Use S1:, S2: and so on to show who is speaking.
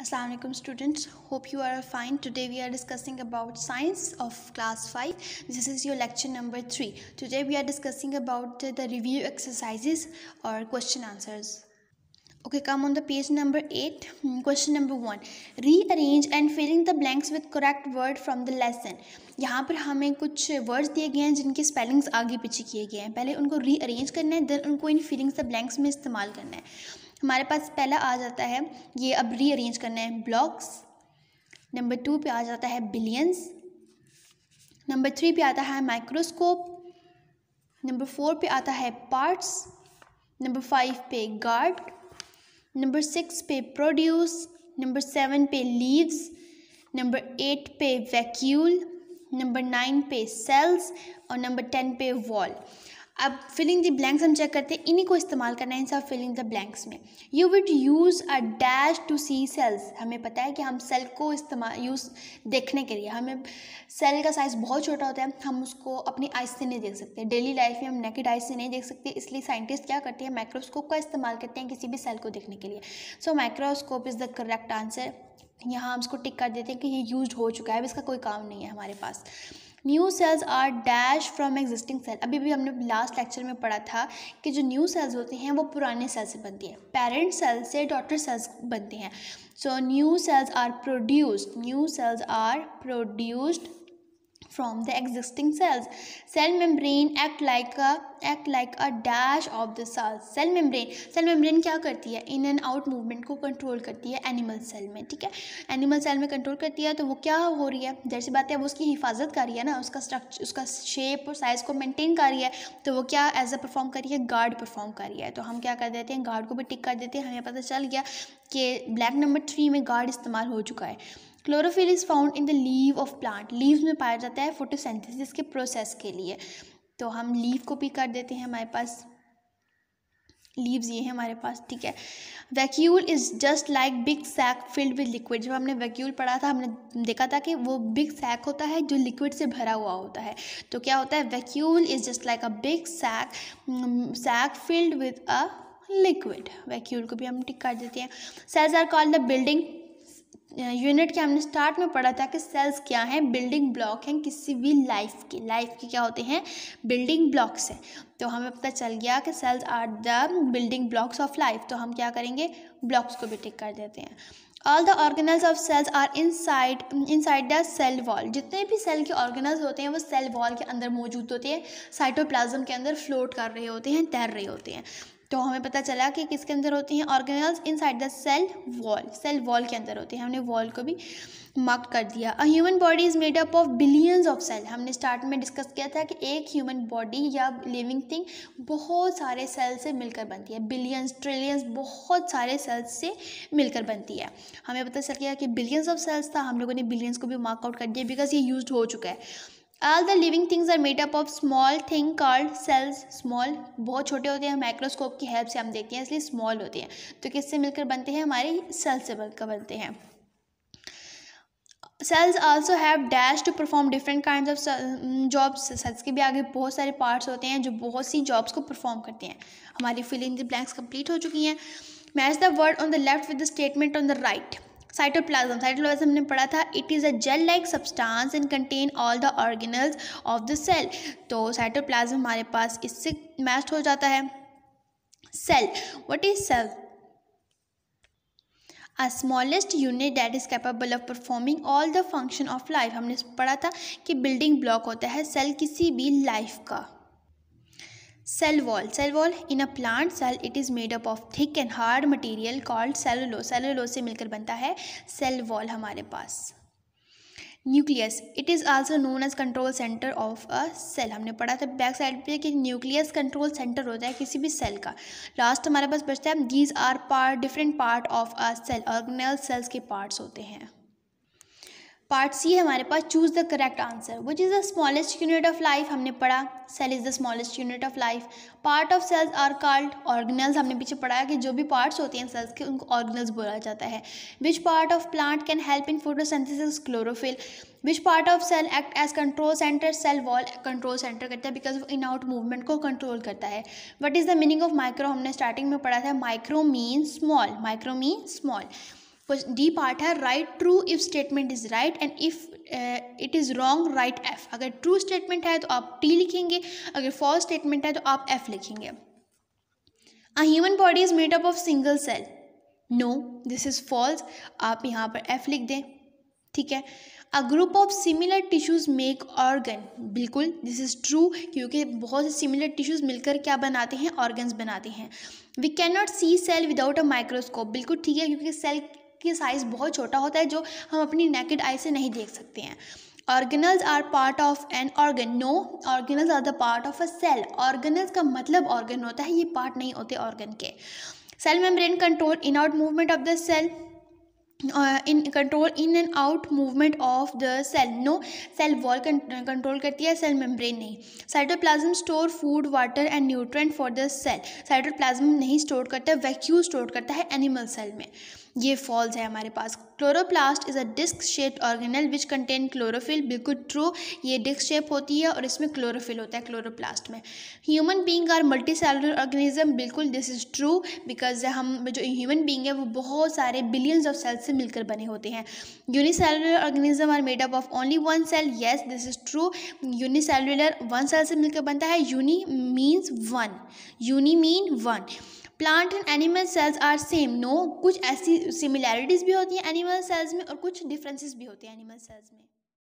S1: Aslam students hope you are fine today we are discussing about science of class five this is your lecture number three today we are discussing about the review exercise और question answers okay come on the page number eight question number one rearrange and filling the blanks with correct word from the lesson यहाँ पर हमें कुछ words दिए गए हैं जिनके spellings आगे पीछे किए गए हैं पहले उनको री अरेंज करना है दैन उनको इन फिलिंग्स द ब्लैंक्स में इस्तेमाल करना है हमारे पास पहला आ जाता है ये अब रीअरेंज करना है ब्लॉक्स नंबर टू पे आ जाता है बिलियंस नंबर थ्री पे आता है माइक्रोस्कोप नंबर फोर पे आता है पार्ट्स नंबर फाइव पे गार्ड नंबर सिक्स पे प्रोड्यूस नंबर सेवन पे लीव्स नंबर एट पे वैक्यूल नंबर नाइन पे सेल्स और नंबर टेन पे वॉल अब फिलिंग द ब्लैंक्स हम चेक करते हैं इन्हीं को इस्तेमाल करना है इन सब फिलिंग द ब्लैंक्स में you would use a dash to see cells हमें पता है कि हम सेल को इस्तेमाल यूज़ देखने के लिए हमें सेल का साइज़ बहुत छोटा होता है हम उसको अपनी आइज से नहीं देख सकते डेली लाइफ में हम नेकेड आइज से नहीं देख सकते इसलिए साइंटिस्ट क्या करते हैं माइक्रोस्कोप का इस्तेमाल करते हैं किसी भी सेल को देखने के लिए so microscope is the correct answer यहाँ हम उसको टिक कर देते हैं कि ये यूज हो चुका है अब इसका कोई काम नहीं है हमारे पास new cells are dash from existing cell अभी भी हमने लास्ट लेक्चर में पढ़ा था कि जो न्यू सेल्स होते हैं वो पुराने सेल से बनती हैं पेरेंट सेल से डॉटर सेल्स बनते हैं so new cells are produced new cells are produced from the existing cells cell membrane act like a act like a dash of the cells cell membrane cell membrane क्या करती है in and out movement को control करती है animal cell में ठीक है animal cell में control करती है तो वो क्या हो रही है जैसी बात है वो उसकी हिफाजत कर रही है ना उसका स्ट्रक्चर उसका शेप और साइज़ को मेंटेन कर रही है तो वो क्या एज अ परफॉर्म कर रही है गार्ड परफॉर्म कर रही है तो हम क्या कर देते हैं गार्ड को भी टिक कर देते हैं हमें पता चल गया कि ब्लैक नंबर थ्री में गार्ड इस्तेमाल हो चुका है chlorophyll is found in the leave of plant leaves में पाया जाता है फोटोसेंथिस के प्रोसेस के लिए तो हम लीव को भी कर देते हैं हमारे पास लीव्स ये हैं हमारे पास ठीक है vacuole is just like big sac filled with liquid जब हमने वैक्यूल पढ़ा था हमने देखा था कि वो बिग सैक होता है जो लिक्विड से भरा हुआ होता है तो क्या होता है vacuole is just like a big sac sac filled with a liquid vacuole को भी हम टिक कर देते हैं cells are called the building unit के हमने स्टार्ट में पढ़ा था कि सेल्स क्या हैं बिल्डिंग ब्लॉक हैं किसी भी लाइफ के लाइफ के क्या होते हैं बिल्डिंग ब्लॉक्स हैं तो हमें पता चल गया कि cells are the building blocks of life तो हम क्या करेंगे ब्लॉक्स को भी टिक कर देते हैं all the organelles of cells are inside inside the cell wall जितने भी सेल के ऑर्गेनल्स होते हैं वो सेल वॉल के अंदर मौजूद होते हैं साइटोप्लाज्म के अंदर फ्लोट कर रहे होते हैं तैर रहे होते हैं तो हमें पता चला कि किसके अंदर होती हैं organelles inside the cell wall cell wall के अंदर होती हैं हमने वॉल को भी मार्क कर दिया a human body is made up of billions of cell हमने स्टार्ट में डिस्कस किया था कि एक ह्यूमन बॉडी या लिविंग थिंग बहुत सारे सेल से मिलकर बनती है बिलियंस ट्रिलियंस बहुत सारे सेल्स से मिलकर बनती है हमें पता चल गया कि बिलियंस ऑफ सेल्स था हम लोगों ने बिलियंस को भी मार्कआउट कर दिया बिकॉज ये यूज हो चुका है all the living things are made up of small thing called cells small बहुत छोटे होते हैं माइक्रोस्कोप की हेल्प से हम देखते हैं इसलिए स्मॉल होते हैं तो किससे मिलकर बनते हैं हमारे सेल्स से मिलकर बनते हैं cells also have dash to perform different kind of jobs cells के भी आगे बहुत सारे पार्ट्स होते हैं जो बहुत सी जॉब्स को परफॉर्म करते हैं हमारी फिलिंग द ब्लैंक्स कंप्लीट हो चुकी हैं match the word on the left with the statement on the right cytoplasm cytoplasm हमने पढ़ा था it is a gel like substance and contain all the organelles of the cell तो cytoplasm हमारे पास इससे मैच हो जाता है cell what is cell a smallest unit that is capable of performing all the function of life हमने पढ़ा था कि बिल्डिंग ब्लॉक होता है सेल किसी भी लाइफ का cell wall cell wall in a plant cell it is made up of thick and hard material called cellulose cellulose से मिलकर बनता है सेल वॉल हमारे पास nucleus it is also known as control centre of a cell हमने पढ़ा था back side पे कि न्यूक्लियस कंट्रोल सेंटर होता है किसी भी सेल का लास्ट हमारे पास बचता है these are part different part of a cell organelle cells के पार्ट्स होते हैं पार्ट सी है हमारे पास choose the correct answer which is the smallest unit of life हमने पढ़ा cell is the smallest unit of life part of cells are called organelles हमने पीछे पढ़ाया कि जो भी पार्ट्स होते हैं सेल्स के उनको ऑर्गनल्स बोला जाता है which part of plant can help in photosynthesis chlorophyll which part of cell act as control centre cell wall control centre करता है बिकॉज इन आउट मूवमेंट को कंट्रोल करता है what is the meaning of micro हमने starting में पढ़ा था micro mean small micro mean small D part है right true if statement is right and if it is wrong right F अगर true statement है तो आप टी लिखेंगे अगर फॉल्स स्टेटमेंट है तो आप एफ लिखेंगे a human body is made up of single cell no this is false आप यहाँ पर एफ लिख दें ठीक है a group of similar tissues make organ बिल्कुल दिस इज़ ट्रू क्योंकि बहुत से सिमिलर टिश्यूज़ मिलकर क्या बनाते हैं ऑर्गन्स बनाते हैं we can not see cell without a microscope बिल्कुल ठीक है क्योंकि सेल की साइज़ बहुत छोटा होता है जो हम अपनी नेकेड आई से नहीं देख सकते हैं organelles are part of an organ no organelles are the part of a cell organelles का मतलब ऑर्गन होता है ये पार्ट नहीं होते ऑर्गन के cell membrane control in out movement of the cell in control in and out movement of the cell no cell wall control करती है सेल मेम्ब्रेन नहीं cytoplasm store food water and nutrient for the cell cytoplasm नहीं store करता vacuole store करता है animal cell में ये false है हमारे पास chloroplast is a disc shaped organelle which contain chlorophyll बिल्कुल ट्रू ये डिस्क शेप होती है और इसमें क्लोरोफिल होता है क्लोरोप्लास्ट में human being are multicellular organism बिल्कुल दिस इज़ ट्रू बिकॉज हम जो ह्यूमन बींग है वो बहुत सारे बिलियंस ऑफ सेल्स से मिलकर बने होते हैं unicellular organism are made up of only one cell yes this is true unicellular one cell से मिलकर बनता है uni means one uni mean one plant and animal cells are same no कुछ ऐसी सिमिलैरिटीज़ भी होती हैं एनिमल सेल्स में और कुछ डिफरेंसेस भी होते हैं एनिमल सेल्स में